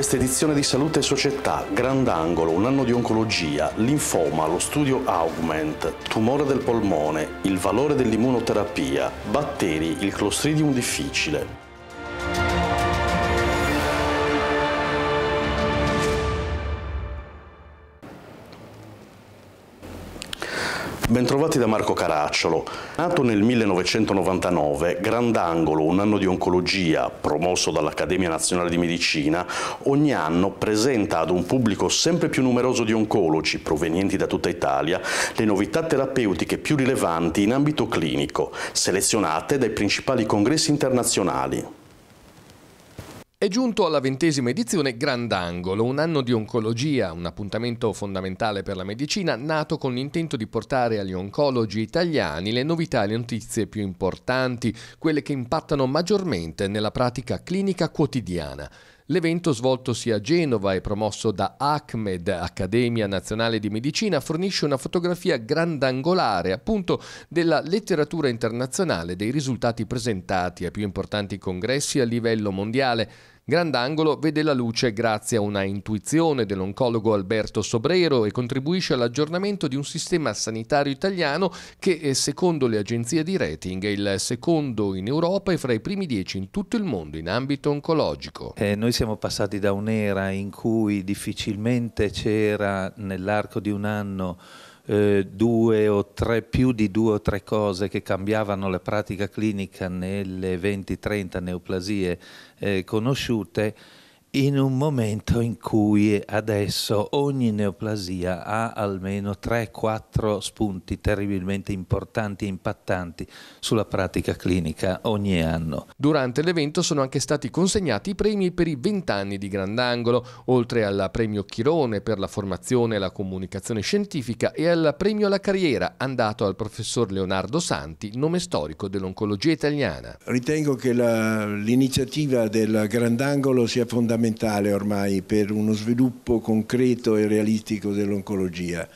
questa edizione di Salute e Società, Grandangolo, un anno di oncologia, linfoma, lo studio Augment, tumore del polmone, il valore dell'immunoterapia, batteri, il clostridium difficile. Bentrovati da Marco Caracciolo. Nato nel 1999, Grandangolo, un anno di oncologia, promosso dall'Accademia Nazionale di Medicina, ogni anno presenta ad un pubblico sempre più numeroso di oncologi provenienti da tutta Italia le novità terapeutiche più rilevanti in ambito clinico, selezionate dai principali congressi internazionali. È giunto alla ventesima edizione Grandangolo, un anno di oncologia, un appuntamento fondamentale per la medicina, nato con l'intento di portare agli oncologi italiani le novità e le notizie più importanti, quelle che impattano maggiormente nella pratica clinica quotidiana. L'evento svoltosi a Genova e promosso da ACMED, Accademia Nazionale di Medicina, fornisce una fotografia grandangolare appunto della letteratura internazionale, dei risultati presentati ai più importanti congressi a livello mondiale. Grandangolo vede la luce grazie a una intuizione dell'oncologo Alberto Sobrero e contribuisce all'aggiornamento di un sistema sanitario italiano che, eh, secondo le agenzie di rating, è il secondo in Europa e fra i primi dieci in tutto il mondo in ambito oncologico. Eh, noi siamo passati da un'era in cui difficilmente c'era nell'arco di un anno eh, due o tre, più di due o tre cose che cambiavano la pratica clinica nelle 20-30 neoplasie eh, conosciute, in un momento in cui adesso ogni neoplasia ha almeno 3-4 spunti terribilmente importanti e impattanti sulla pratica clinica ogni anno. Durante l'evento sono anche stati consegnati i premi per i 20 anni di Grandangolo, oltre al premio Chirone per la formazione e la comunicazione scientifica e al premio alla carriera andato al professor Leonardo Santi, nome storico dell'oncologia italiana. Ritengo che l'iniziativa del Grandangolo sia fondamentale fondamentale ormai per uno sviluppo concreto e realistico dell'oncologia.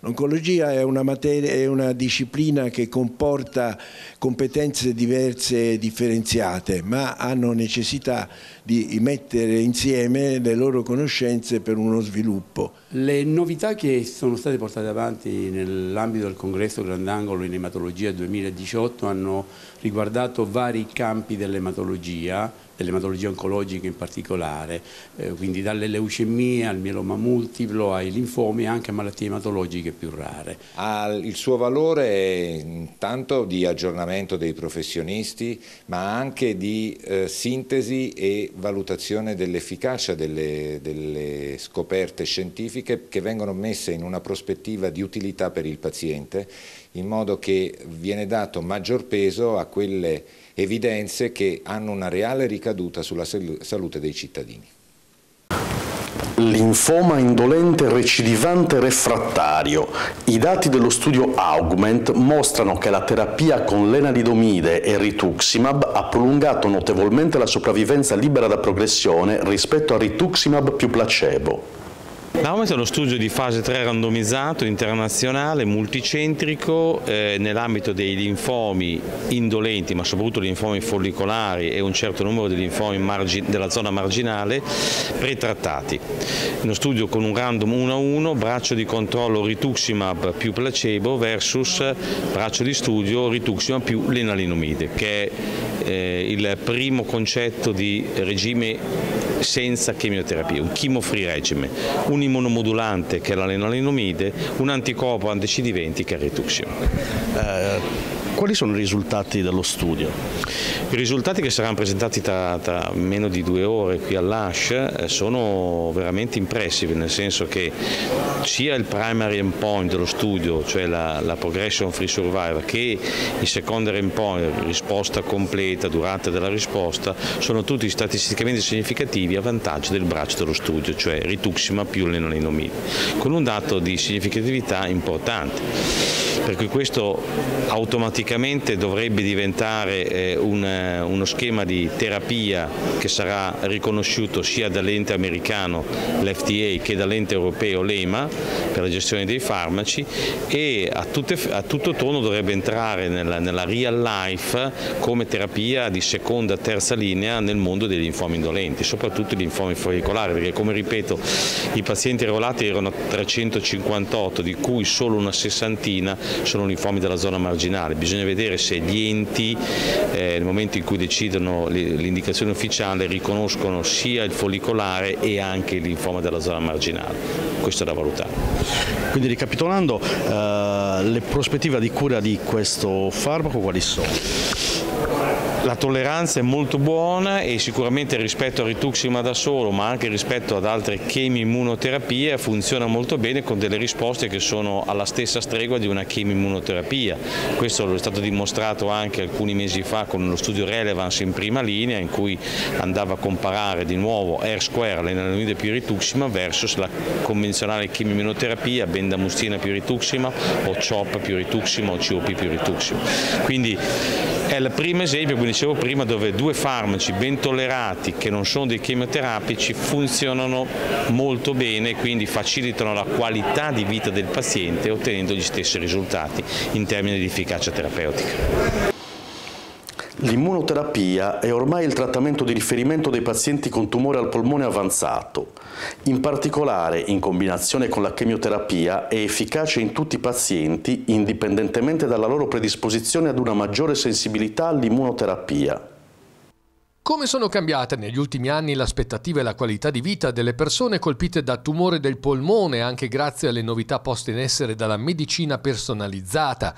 L'oncologia è, è, una disciplina che comporta competenze diverse e differenziate, ma hanno necessità di mettere insieme le loro conoscenze per uno sviluppo. Le novità che sono state portate avanti nell'ambito del congresso Grandangolo in ematologia 2018 hanno riguardato vari campi dell'ematologia, dell'ematologia oncologica in particolare, eh, quindi dalle leucemie al mieloma multiplo, ai linfomi e anche a malattie ematologiche più rare. Ha il suo valore tanto di aggiornamento dei professionisti, ma anche di eh, sintesi e valutazione dell'efficacia delle, delle scoperte scientifiche che vengono messe in una prospettiva di utilità per il paziente, in modo che viene dato maggior peso a quelle evidenze che hanno una reale ricaduta sulla salute dei cittadini. Linfoma indolente recidivante refrattario. I dati dello studio Augment mostrano che la terapia con lenalidomide e rituximab ha prolungato notevolmente la sopravvivenza libera da progressione rispetto a rituximab più placebo. Naumes è uno studio di fase 3 randomizzato, internazionale, multicentrico, eh, nell'ambito dei linfomi indolenti, ma soprattutto linfomi follicolari e un certo numero di linfomi della zona marginale pretrattati. Uno studio con un random 1 a 1, braccio di controllo rituximab più placebo versus braccio di studio rituximab più lenalinomide, che è eh, il primo concetto di regime senza chemioterapia, un chemo-free regime, un immunomodulante che è l'alenolinumide, un anticorpo anti-CD20 che è Rituxion. Eh, quali sono i risultati dello studio? I risultati che saranno presentati tra, tra meno di due ore qui all'ASH eh, sono veramente impressivi, nel senso che sia il primary endpoint dello studio, cioè la, la progression free survivor, che il secondary endpoint, risposta completa, durata della risposta, sono tutti statisticamente significativi a vantaggio del braccio dello studio, cioè rituxima più lenolenomide, con un dato di significatività importante, per cui questo automaticamente praticamente dovrebbe diventare eh, un, eh, uno schema di terapia che sarà riconosciuto sia dall'ente americano, l'FDA, che dall'ente europeo, l'EMA, per la gestione dei farmaci e a, tutte, a tutto tono dovrebbe entrare nella, nella real life come terapia di seconda, terza linea nel mondo degli infomi indolenti, soprattutto gli infomi follicolari, perché come ripeto i pazienti erolati erano 358, di cui solo una sessantina sono linfomi della zona marginale, bisogna bisogna vedere se gli enti eh, nel momento in cui decidono l'indicazione ufficiale riconoscono sia il follicolare e anche l'infoma della zona marginale, questo è da valutare. Quindi ricapitolando, eh, le prospettive di cura di questo farmaco quali sono? La tolleranza è molto buona e sicuramente rispetto a rituxima da solo ma anche rispetto ad altre chemi-immunoterapie, funziona molto bene con delle risposte che sono alla stessa stregua di una chemi-immunoterapia. Questo è stato dimostrato anche alcuni mesi fa con lo studio Relevance in prima linea in cui andava a comparare di nuovo R-square, l'enanamide più rituxima versus la convenzionale chemi chemimmunoterapia, bendamustina più rituxima o CHOP più rituxima o COP più rituxima. Quindi è il primo esempio, quindi dicevo prima, dove due farmaci ben tollerati che non sono dei chemioterapici funzionano molto bene e quindi facilitano la qualità di vita del paziente ottenendo gli stessi risultati in termini di efficacia terapeutica. L'immunoterapia è ormai il trattamento di riferimento dei pazienti con tumore al polmone avanzato. In particolare, in combinazione con la chemioterapia, è efficace in tutti i pazienti, indipendentemente dalla loro predisposizione ad una maggiore sensibilità all'immunoterapia. Come sono cambiate negli ultimi anni l'aspettativa e la qualità di vita delle persone colpite da tumore del polmone, anche grazie alle novità poste in essere dalla medicina personalizzata?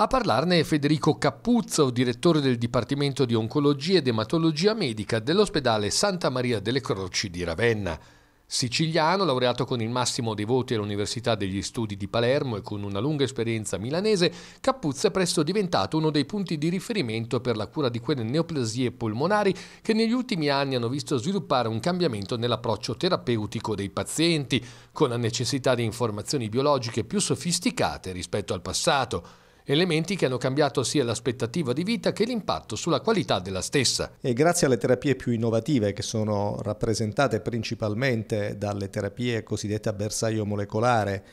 A parlarne è Federico Cappuzzo, direttore del Dipartimento di Oncologia ed Ematologia Medica dell'ospedale Santa Maria delle Croci di Ravenna. Siciliano, laureato con il massimo dei voti all'Università degli Studi di Palermo e con una lunga esperienza milanese, Cappuzzo è presto diventato uno dei punti di riferimento per la cura di quelle neoplasie polmonari che negli ultimi anni hanno visto sviluppare un cambiamento nell'approccio terapeutico dei pazienti, con la necessità di informazioni biologiche più sofisticate rispetto al passato elementi che hanno cambiato sia l'aspettativa di vita che l'impatto sulla qualità della stessa. E grazie alle terapie più innovative che sono rappresentate principalmente dalle terapie cosiddette a bersaglio molecolare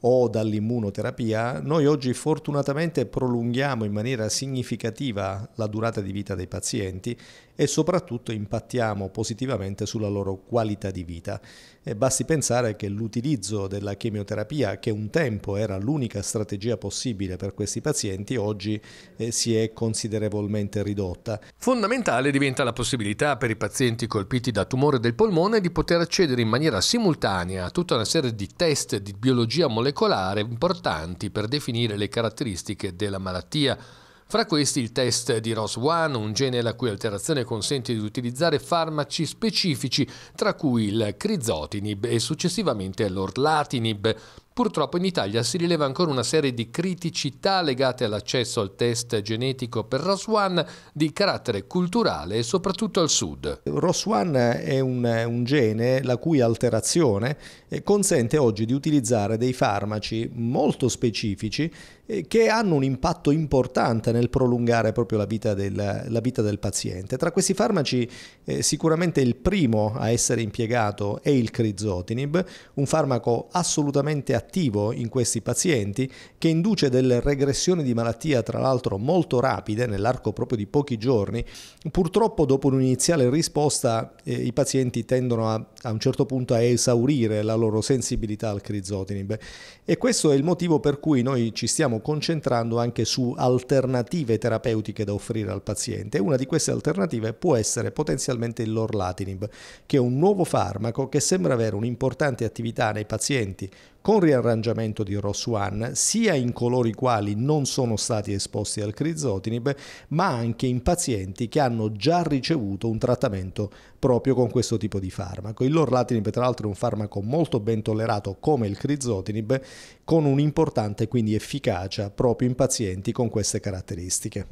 o dall'immunoterapia, noi oggi fortunatamente prolunghiamo in maniera significativa la durata di vita dei pazienti e soprattutto impattiamo positivamente sulla loro qualità di vita. E basti pensare che l'utilizzo della chemioterapia, che un tempo era l'unica strategia possibile per questi pazienti, oggi eh, si è considerevolmente ridotta. Fondamentale diventa la possibilità per i pazienti colpiti da tumore del polmone di poter accedere in maniera simultanea a tutta una serie di test di biologia molecolare importanti per definire le caratteristiche della malattia fra questi il test di ROS1, un gene la cui alterazione consente di utilizzare farmaci specifici, tra cui il crizotinib e successivamente l'orlatinib. Purtroppo in Italia si rileva ancora una serie di criticità legate all'accesso al test genetico per ROS1 di carattere culturale e soprattutto al sud. ROS1 è un, un gene la cui alterazione eh, consente oggi di utilizzare dei farmaci molto specifici eh, che hanno un impatto importante nel prolungare proprio la vita del, la vita del paziente. Tra questi farmaci eh, sicuramente il primo a essere impiegato è il crizotinib, un farmaco assolutamente attivo in questi pazienti che induce delle regressioni di malattia tra l'altro molto rapide nell'arco proprio di pochi giorni. Purtroppo dopo un'iniziale risposta eh, i pazienti tendono a, a un certo punto a esaurire la loro sensibilità al crizotinib e questo è il motivo per cui noi ci stiamo stiamo concentrando anche su alternative terapeutiche da offrire al paziente. Una di queste alternative può essere potenzialmente il lorlatinib, che è un nuovo farmaco che sembra avere un'importante attività nei pazienti con riarrangiamento di Ross One, sia in colori quali non sono stati esposti al crizotinib, ma anche in pazienti che hanno già ricevuto un trattamento proprio con questo tipo di farmaco. Il lorlatinib tra l'altro è un farmaco molto ben tollerato come il crizotinib, con un'importante quindi efficacia proprio in pazienti con queste caratteristiche.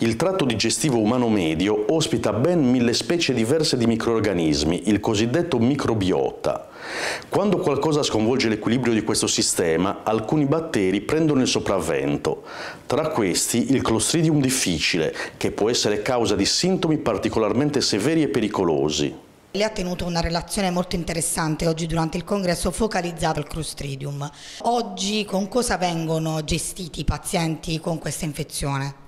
Il tratto digestivo umano medio ospita ben mille specie diverse di microorganismi, il cosiddetto microbiota. Quando qualcosa sconvolge l'equilibrio di questo sistema, alcuni batteri prendono il sopravvento. Tra questi il Clostridium difficile, che può essere causa di sintomi particolarmente severi e pericolosi. Lei ha tenuto una relazione molto interessante oggi durante il congresso focalizzata al Clostridium. Oggi con cosa vengono gestiti i pazienti con questa infezione?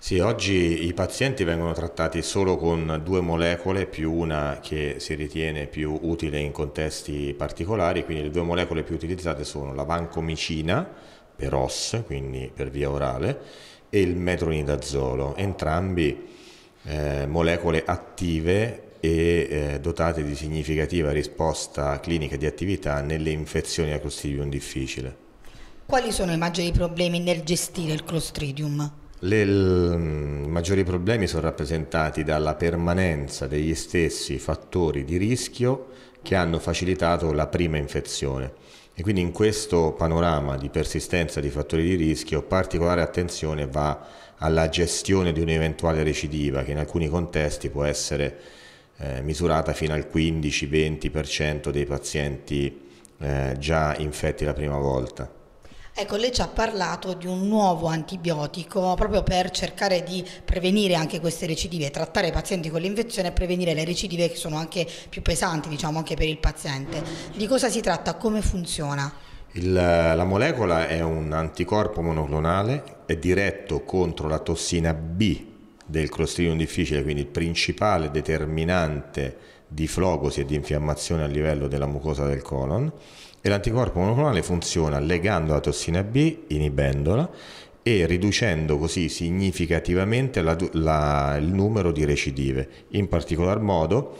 Sì, oggi i pazienti vengono trattati solo con due molecole più una che si ritiene più utile in contesti particolari, quindi le due molecole più utilizzate sono la vancomicina per OS, quindi per via orale, e il metronidazolo, entrambi eh, molecole attive e eh, dotate di significativa risposta clinica di attività nelle infezioni a Clostridium difficile. Quali sono i maggiori problemi nel gestire il Clostridium? Le mm, maggiori problemi sono rappresentati dalla permanenza degli stessi fattori di rischio che hanno facilitato la prima infezione e quindi in questo panorama di persistenza di fattori di rischio particolare attenzione va alla gestione di un'eventuale recidiva che in alcuni contesti può essere eh, misurata fino al 15-20% dei pazienti eh, già infetti la prima volta. Ecco, lei ci ha parlato di un nuovo antibiotico proprio per cercare di prevenire anche queste recidive, trattare i pazienti con l'infezione e prevenire le recidive che sono anche più pesanti, diciamo anche per il paziente. Di cosa si tratta? Come funziona? Il, la molecola è un anticorpo monoclonale, è diretto contro la tossina B del Clostridium difficile, quindi il principale determinante di flogosi e di infiammazione a livello della mucosa del colon e l'anticorpo monoclonale funziona legando la tossina B, inibendola e riducendo così significativamente la, la, il numero di recidive. In particolar modo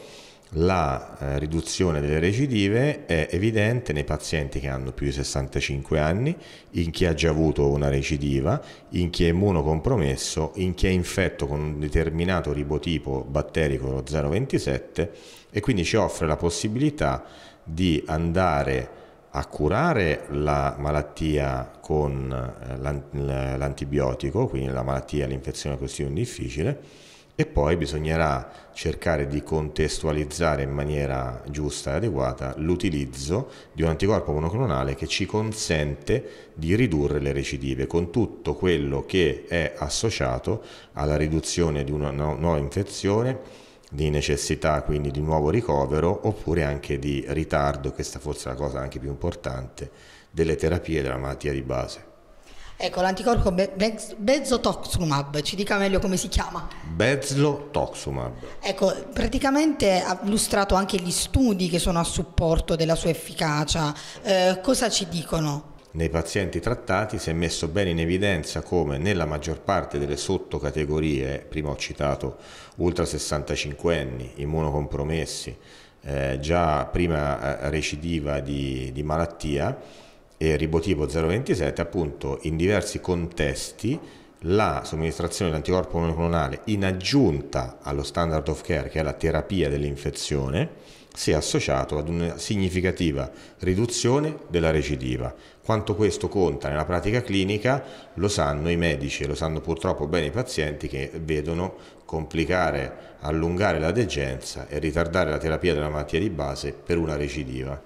la eh, riduzione delle recidive è evidente nei pazienti che hanno più di 65 anni, in chi ha già avuto una recidiva, in chi è immunocompromesso, in chi è infetto con un determinato ribotipo batterico 027 e quindi ci offre la possibilità di andare a curare la malattia con eh, l'antibiotico, quindi la malattia, l'infezione così difficile, e poi bisognerà cercare di contestualizzare in maniera giusta e adeguata l'utilizzo di un anticorpo monoclonale che ci consente di ridurre le recidive con tutto quello che è associato alla riduzione di una nuova infezione di necessità quindi di nuovo ricovero oppure anche di ritardo, questa forse è la cosa anche più importante, delle terapie della malattia di base. Ecco, l'anticorpo be- bezotoxumab, ci dica meglio come si chiama. Bezlotoxumab. Ecco, praticamente ha illustrato anche gli studi che sono a supporto della sua efficacia. Eh, cosa ci dicono? Nei pazienti trattati si è messo bene in evidenza come nella maggior parte delle sottocategorie, prima ho citato ultra 65 anni, immunocompromessi, eh, già prima eh, recidiva di, di malattia, e ribotipo 027 appunto in diversi contesti la somministrazione dell'anticorpo monoclonale in aggiunta allo standard of care che è la terapia dell'infezione si è associato ad una significativa riduzione della recidiva. Quanto questo conta nella pratica clinica lo sanno i medici lo sanno purtroppo bene i pazienti che vedono complicare, allungare la degenza e ritardare la terapia della malattia di base per una recidiva.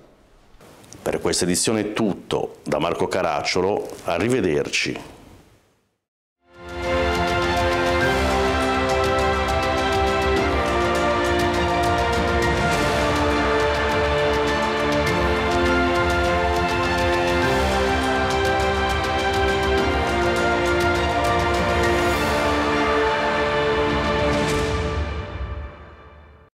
Per questa edizione è tutto, da Marco Caracciolo, arrivederci.